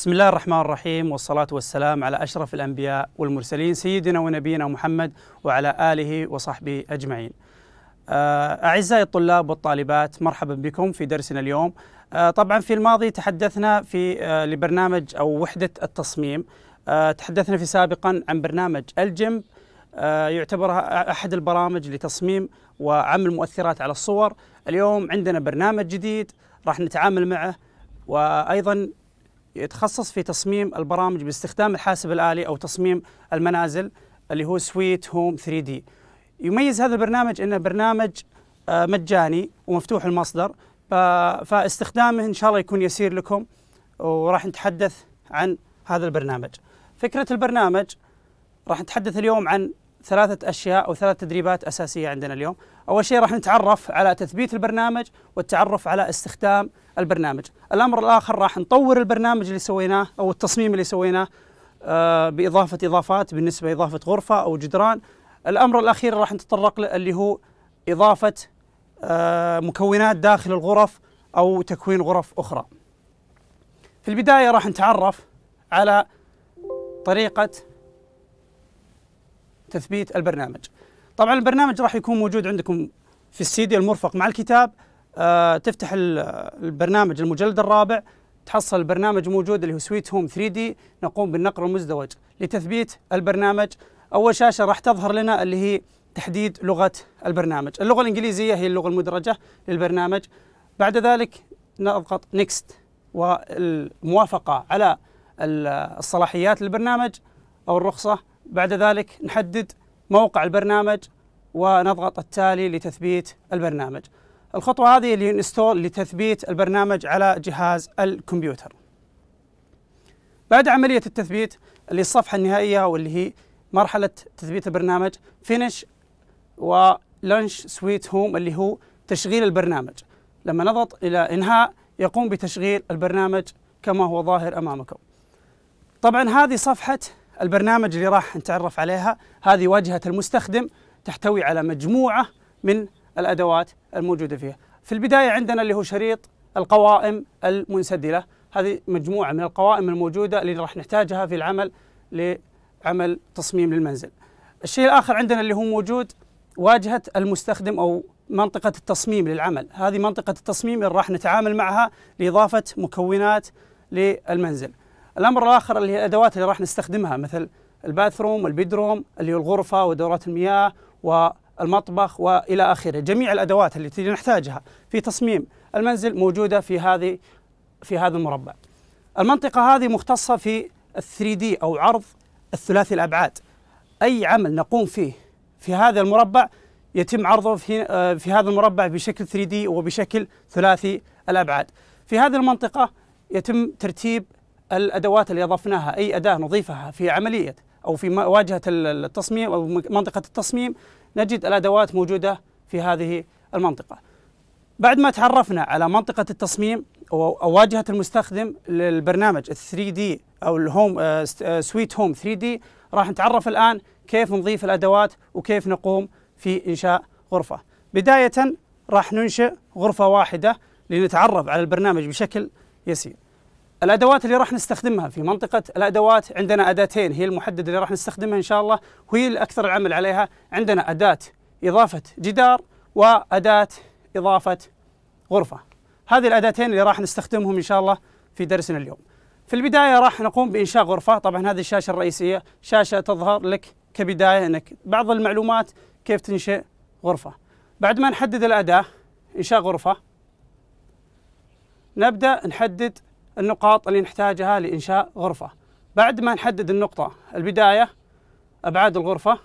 بسم الله الرحمن الرحيم والصلاة والسلام على أشرف الأنبياء والمرسلين سيدنا ونبينا محمد وعلى آله وصحبه أجمعين آه، أعزائي الطلاب والطالبات مرحبا بكم في درسنا اليوم آه، طبعا في الماضي تحدثنا في آه، لبرنامج أو وحدة التصميم تحدثنا في سابقا عن برنامج الجيمب يعتبر أحد البرامج لتصميم وعمل مؤثرات على الصور اليوم عندنا برنامج جديد راح نتعامل معه وأيضا يتخصص في تصميم البرامج باستخدام الحاسب الآلي أو تصميم المنازل اللي هو سويت هوم 3 دي يميز هذا البرنامج أنه برنامج آه، مجاني ومفتوح المصدر فاستخدامه إن شاء الله يكون يسير لكم وراح نتحدث عن هذا البرنامج فكرة البرنامج راح نتحدث اليوم عن ثلاثة أشياء أو ثلاث تدريبات أساسية عندنا اليوم أول شيء راح نتعرف على تثبيت البرنامج والتعرف على استخدام البرنامج الأمر الآخر راح نطور البرنامج اللي سويناه أو التصميم اللي سويناه آه، بإضافة إضافات بالنسبة إضافة غرفة أو جدران الأمر الأخير راح نتطرق له اللي هو إضافة آه، مكونات داخل الغرف أو تكوين غرف أخرى في البداية راح نتعرف على طريقة تثبيت البرنامج طبعا البرنامج راح يكون موجود عندكم في السي دي المرفق مع الكتاب آه تفتح البرنامج المجلد الرابع تحصل البرنامج موجود اللي هو سويت هوم 3 دي نقوم بالنقر المزدوج لتثبيت البرنامج اول شاشه راح تظهر لنا اللي هي تحديد لغه البرنامج اللغه الانجليزيه هي اللغه المدرجه للبرنامج بعد ذلك نضغط نيكست والموافقه على الصلاحيات للبرنامج او الرخصه بعد ذلك نحدد موقع البرنامج ونضغط التالي لتثبيت البرنامج الخطوة هذه اللي انستول لتثبيت البرنامج على جهاز الكمبيوتر بعد عملية التثبيت اللي الصفحة النهائية واللي هي مرحلة تثبيت البرنامج و ولانش سويت هوم اللي هو تشغيل البرنامج لما نضغط إلى إنهاء يقوم بتشغيل البرنامج كما هو ظاهر أمامكم طبعا هذه صفحة البرنامج اللي راح نتعرف عليها هذه واجهة المستخدم تحتوي على مجموعة من الأدوات الموجودة فيها في البداية عندنا اللي هو شريط القوائم المنسدلة هذه مجموعة من القوائم الموجودة اللي راح نحتاجها في العمل لعمل تصميم للمنزل الشيء الآخر عندنا اللي هو موجود واجهة المستخدم أو منطقة التصميم للعمل هذه منطقة التصميم اللي راح نتعامل معها لإضافة مكونات للمنزل الامر الاخر اللي هي الادوات اللي راح نستخدمها مثل الباثروم والبيدروم اللي هو الغرفه ودورات المياه والمطبخ والى اخره جميع الادوات التي نحتاجها في تصميم المنزل موجوده في هذه في هذا المربع المنطقه هذه مختصه في ال 3 دي او عرض الثلاثي الابعاد اي عمل نقوم فيه في هذا المربع يتم عرضه في في هذا المربع بشكل 3 دي وبشكل ثلاثي الابعاد في هذه المنطقه يتم ترتيب الادوات اللي اضفناها اي اداه نضيفها في عمليه او في واجهه التصميم او منطقه التصميم نجد الادوات موجوده في هذه المنطقه. بعد ما تعرفنا على منطقه التصميم او واجهه المستخدم للبرنامج 3 دي او الهوم سويت هوم 3 دي راح نتعرف الان كيف نضيف الادوات وكيف نقوم في انشاء غرفه. بدايه راح ننشئ غرفه واحده لنتعرف على البرنامج بشكل يسير. الادوات اللي راح نستخدمها في منطقه الادوات عندنا اداتين هي المحدده اللي راح نستخدمها ان شاء الله وهي الاكثر العمل عليها عندنا اداه اضافه جدار واداه اضافه غرفه هذه الاداتين اللي راح نستخدمهم ان شاء الله في درسنا اليوم في البدايه راح نقوم بانشاء غرفه طبعا هذه الشاشه الرئيسيه شاشه تظهر لك كبدايه انك بعض المعلومات كيف تنشئ غرفه بعد ما نحدد الاداه انشاء غرفه نبدا نحدد النقاط اللي نحتاجها لإنشاء غرفة بعد ما نحدد النقطة البداية أبعاد الغرفة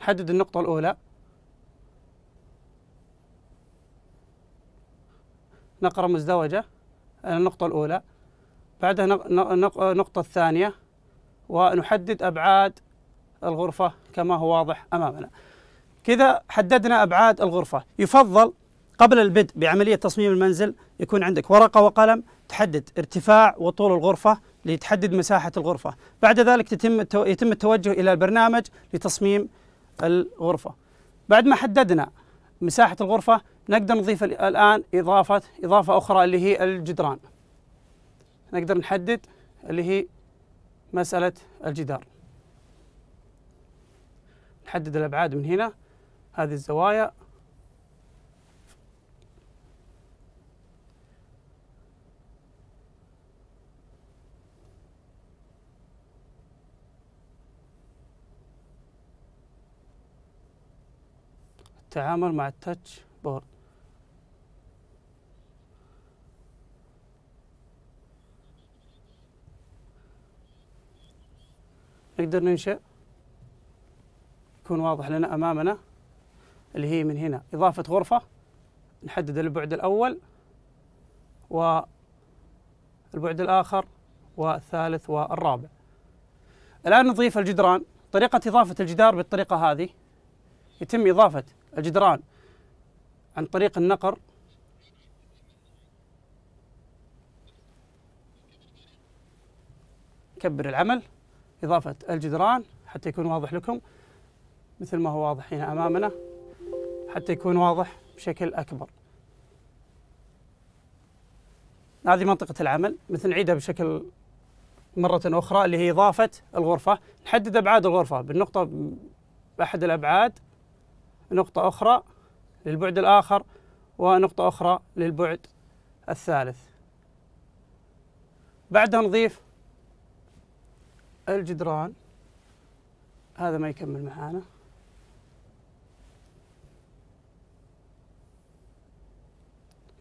نحدد النقطة الأولى نقرة مزدوجة النقطة الأولى بعدها النقطة الثانية ونحدد أبعاد الغرفة كما هو واضح أمامنا كذا حددنا أبعاد الغرفة يفضل قبل البدء بعملية تصميم المنزل يكون عندك ورقة وقلم تحدد ارتفاع وطول الغرفة لتحدد مساحة الغرفة بعد ذلك يتم التوجه إلى البرنامج لتصميم الغرفة بعد ما حددنا مساحة الغرفة نقدر نضيف الآن إضافة إضافة أخرى اللي هي الجدران نقدر نحدد اللي هي مسألة الجدار نحدد الأبعاد من هنا هذه الزوايا التعامل مع التاتش بورد نقدر ننشئ يكون واضح لنا أمامنا اللي هي من هنا إضافة غرفة نحدد البعد الأول والبعد الآخر والثالث والرابع الآن نضيف الجدران طريقة إضافة الجدار بالطريقة هذه يتم إضافة الجدران عن طريق النقر نكبر العمل إضافة الجدران حتى يكون واضح لكم مثل ما هو واضح هنا أمامنا حتى يكون واضح بشكل أكبر هذه منطقة العمل مثل نعيدها بشكل مرة أخرى اللي هي إضافة الغرفة نحدد أبعاد الغرفة بالنقطة بأحد الأبعاد نقطة أخرى للبعد الآخر ونقطة أخرى للبعد الثالث بعدها نضيف الجدران هذا ما يكمل معانا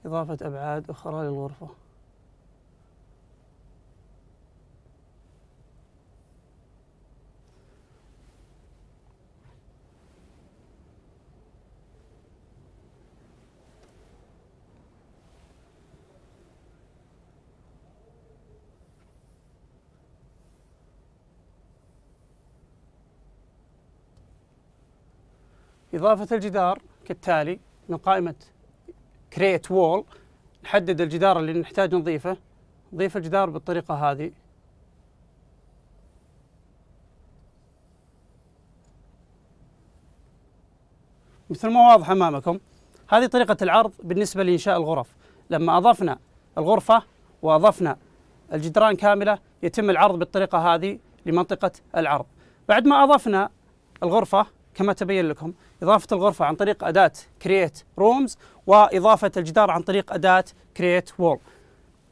إضافة أبعاد أخرى للغرفة إضافة الجدار كالتالي من قائمة كريت وول نحدد الجدار اللي نحتاج نضيفه نضيف الجدار بالطريقة هذه مثل ما واضح أمامكم هذه طريقة العرض بالنسبة لإنشاء الغرف لما أضفنا الغرفة وأضفنا الجدران كاملة يتم العرض بالطريقة هذه لمنطقة العرض بعد ما أضفنا الغرفة كما تبين لكم إضافة الغرفة عن طريق أداة create rooms وإضافة الجدار عن طريق أداة create wall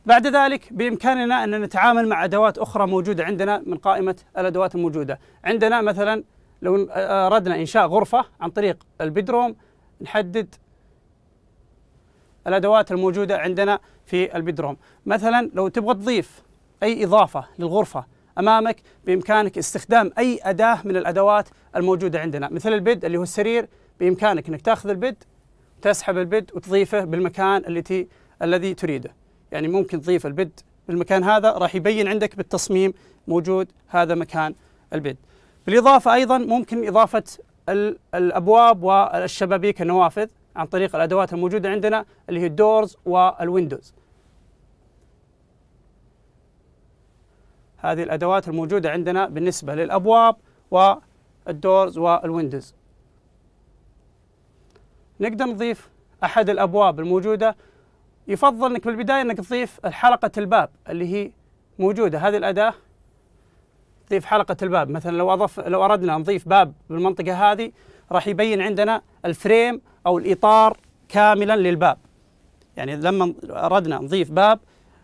بعد ذلك بإمكاننا أن نتعامل مع أدوات أخرى موجودة عندنا من قائمة الأدوات الموجودة عندنا مثلا لو أردنا إنشاء غرفة عن طريق البيدروم نحدد الأدوات الموجودة عندنا في البيدروم مثلا لو تبغى تضيف أي إضافة للغرفة امامك بامكانك استخدام اي اداه من الادوات الموجوده عندنا مثل البد اللي هو السرير بامكانك انك تاخذ البد تسحب البد وتضيفه بالمكان التي الذي تريده يعني ممكن تضيف البد بالمكان هذا راح يبين عندك بالتصميم موجود هذا مكان البد بالاضافه ايضا ممكن اضافه الابواب والشبابيك النوافذ عن طريق الادوات الموجوده عندنا اللي هي الدورز والويندوز هذه الأدوات الموجودة عندنا بالنسبة للأبواب والدورز والويندوز نقدر نضيف أحد الأبواب الموجودة يفضل أنك بالبداية أنك تضيف حلقة الباب اللي هي موجودة هذه الأداة تضيف حلقة الباب مثلا لو أضف لو أردنا نضيف باب بالمنطقة هذه راح يبين عندنا الفريم أو الإطار كاملا للباب يعني لما أردنا نضيف باب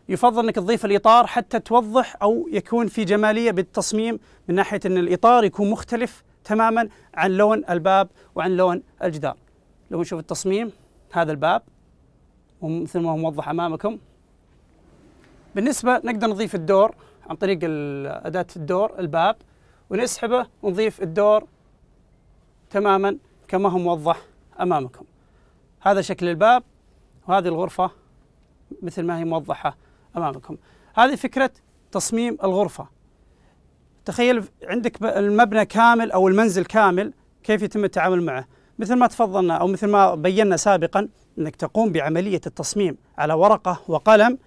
يفضل انك تضيف الاطار حتى توضح او يكون في جماليه بالتصميم من ناحيه ان الاطار يكون مختلف تماما عن لون الباب وعن لون الجدار. لو نشوف التصميم هذا الباب ومثل ما هو موضح امامكم. بالنسبه نقدر نضيف الدور عن طريق اداه الدور الباب ونسحبه ونضيف الدور تماما كما هو موضح امامكم. هذا شكل الباب وهذه الغرفه مثل ما هي موضحه امامكم هذه فكره تصميم الغرفه تخيل عندك المبنى كامل او المنزل كامل كيف يتم التعامل معه مثل ما تفضلنا او مثل ما بينا سابقا انك تقوم بعمليه التصميم على ورقه وقلم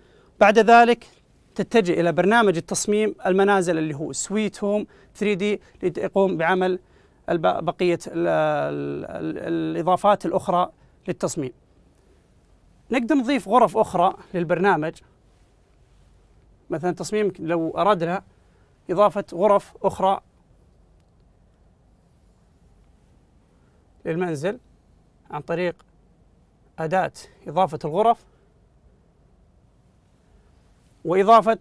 بعد ذلك تتجه الى برنامج التصميم المنازل اللي هو سويت هوم 3 دي لتقوم بعمل بقيه الاضافات الاخرى للتصميم. نقدر نضيف غرف اخرى للبرنامج مثلا تصميم لو أردنا إضافة غرف أخرى للمنزل عن طريق أداة إضافة الغرف وإضافة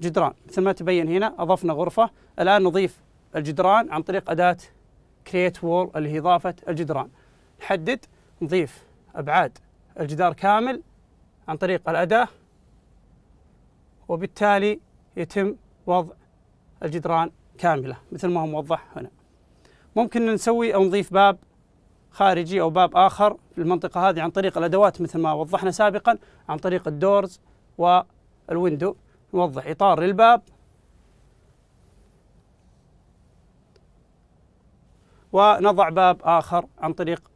جدران مثل ما تبين هنا أضفنا غرفة الآن نضيف الجدران عن طريق أداة create wall اللي هي إضافة الجدران نحدد نضيف أبعاد الجدار كامل عن طريق الأداة وبالتالي يتم وضع الجدران كاملة مثل ما هو موضح هنا ممكن نسوي أو نضيف باب خارجي أو باب آخر في المنطقة هذه عن طريق الأدوات مثل ما وضحنا سابقا عن طريق الدورز والويندو نوضح إطار للباب ونضع باب آخر عن طريق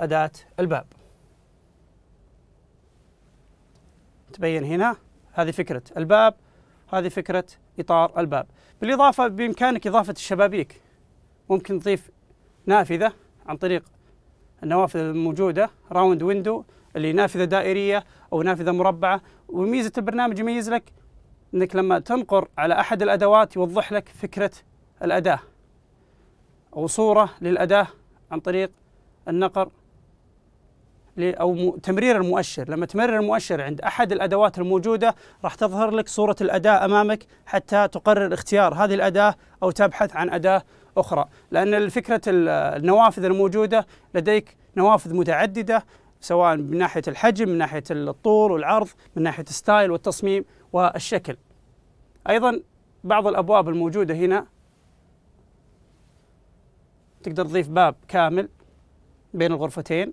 أداة الباب تبين هنا هذه فكرة الباب هذه فكرة إطار الباب بالإضافة بإمكانك إضافة الشبابيك ممكن تضيف نافذة عن طريق النوافذ الموجودة راوند ويندو اللي نافذة دائرية أو نافذة مربعة وميزة البرنامج يميز لك أنك لما تنقر على أحد الأدوات يوضح لك فكرة الأداة أو صورة للأداة عن طريق النقر او تمرير المؤشر لما تمرر المؤشر عند احد الادوات الموجوده راح تظهر لك صوره الاداه امامك حتى تقرر اختيار هذه الاداه او تبحث عن اداه اخرى لان فكره النوافذ الموجوده لديك نوافذ متعدده سواء من ناحيه الحجم من ناحيه الطول والعرض من ناحيه الستايل والتصميم والشكل ايضا بعض الابواب الموجوده هنا تقدر تضيف باب كامل بين الغرفتين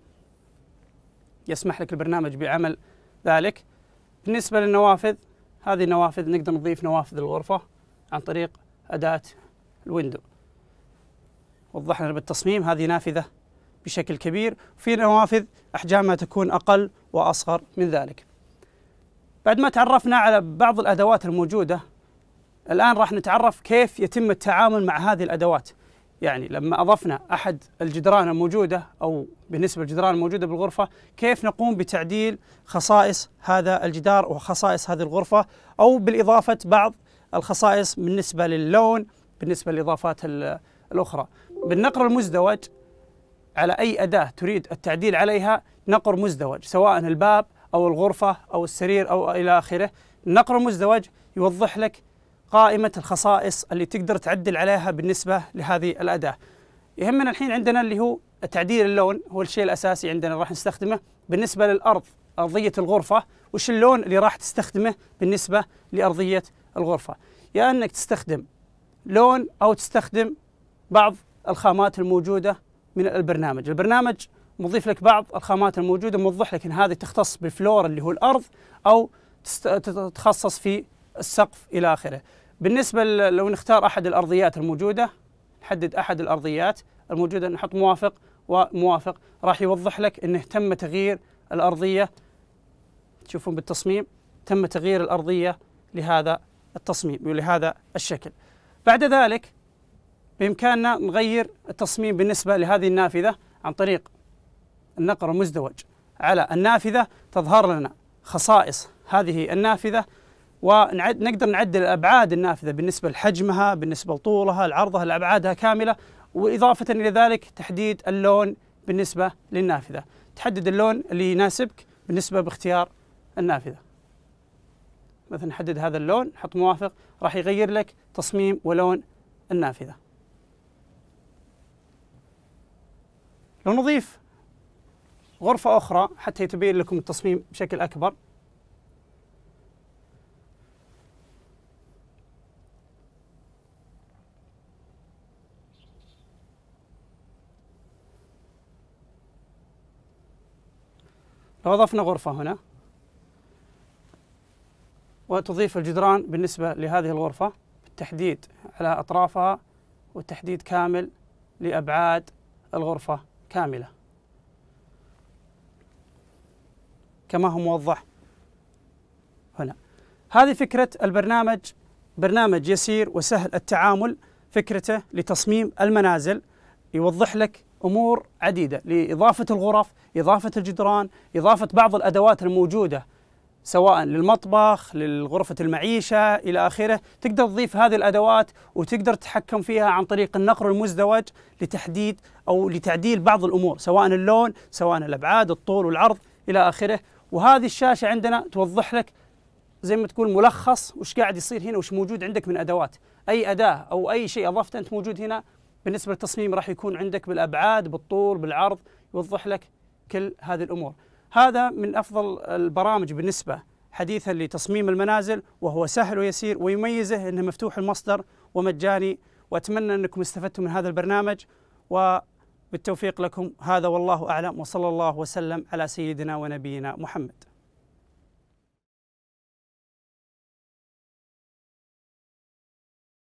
يسمح لك البرنامج بعمل ذلك بالنسبة للنوافذ هذه النوافذ نقدر نضيف نوافذ الغرفة عن طريق أداة الويندو وضحنا بالتصميم هذه نافذة بشكل كبير وفي نوافذ أحجامها تكون أقل وأصغر من ذلك بعد ما تعرفنا على بعض الأدوات الموجودة الآن راح نتعرف كيف يتم التعامل مع هذه الأدوات يعني لما أضفنا أحد الجدران الموجودة أو بالنسبة للجدران الموجودة بالغرفة كيف نقوم بتعديل خصائص هذا الجدار وخصائص هذه الغرفة أو بالإضافة بعض الخصائص بالنسبة للون بالنسبة للإضافات الأخرى بالنقر المزدوج على أي أداة تريد التعديل عليها نقر مزدوج سواء الباب أو الغرفة أو السرير أو إلى آخره النقر المزدوج يوضح لك قائمة الخصائص اللي تقدر تعدل عليها بالنسبة لهذه الأداة يهمنا الحين عندنا اللي هو تعديل اللون هو الشيء الأساسي عندنا راح نستخدمه بالنسبة للأرض أرضية الغرفة وش اللون اللي راح تستخدمه بالنسبة لأرضية الغرفة يا يعني أنك تستخدم لون أو تستخدم بعض الخامات الموجودة من البرنامج البرنامج مضيف لك بعض الخامات الموجودة موضح لك أن هذه تختص بالفلور اللي هو الأرض أو تتخصص في السقف إلى آخره بالنسبة لو نختار أحد الأرضيات الموجودة نحدد أحد الأرضيات الموجودة نحط موافق وموافق راح يوضح لك أنه تم تغيير الأرضية تشوفون بالتصميم تم تغيير الأرضية لهذا التصميم ولهذا الشكل بعد ذلك بإمكاننا نغير التصميم بالنسبة لهذه النافذة عن طريق النقر المزدوج على النافذة تظهر لنا خصائص هذه النافذة ونعد نقدر نعدل الابعاد النافذه بالنسبه لحجمها، بالنسبه لطولها، لعرضها، لابعادها كامله، واضافه الى ذلك تحديد اللون بالنسبه للنافذه، تحدد اللون اللي يناسبك بالنسبه باختيار النافذه. مثلا نحدد هذا اللون، نحط موافق، راح يغير لك تصميم ولون النافذه. لو نضيف غرفه اخرى حتى يتبين لكم التصميم بشكل اكبر، لو أضفنا غرفة هنا وتضيف الجدران بالنسبة لهذه الغرفة بالتحديد على أطرافها والتحديد كامل لأبعاد الغرفة كاملة كما هو موضح هنا هذه فكرة البرنامج برنامج يسير وسهل التعامل فكرته لتصميم المنازل يوضح لك امور عديده لاضافه الغرف، اضافه الجدران، اضافه بعض الادوات الموجوده سواء للمطبخ، لغرفه المعيشه الى اخره، تقدر تضيف هذه الادوات وتقدر تتحكم فيها عن طريق النقر المزدوج لتحديد او لتعديل بعض الامور سواء اللون، سواء الابعاد، الطول والعرض الى اخره، وهذه الشاشه عندنا توضح لك زي ما تقول ملخص وش قاعد يصير هنا وش موجود عندك من ادوات، اي اداه او اي شيء اضفته انت موجود هنا بالنسبه للتصميم راح يكون عندك بالابعاد بالطول بالعرض يوضح لك كل هذه الامور هذا من افضل البرامج بالنسبه حديثا لتصميم المنازل وهو سهل ويسير ويميزه انه مفتوح المصدر ومجاني واتمنى انكم استفدتم من هذا البرنامج وبالتوفيق لكم هذا والله اعلم وصلى الله وسلم على سيدنا ونبينا محمد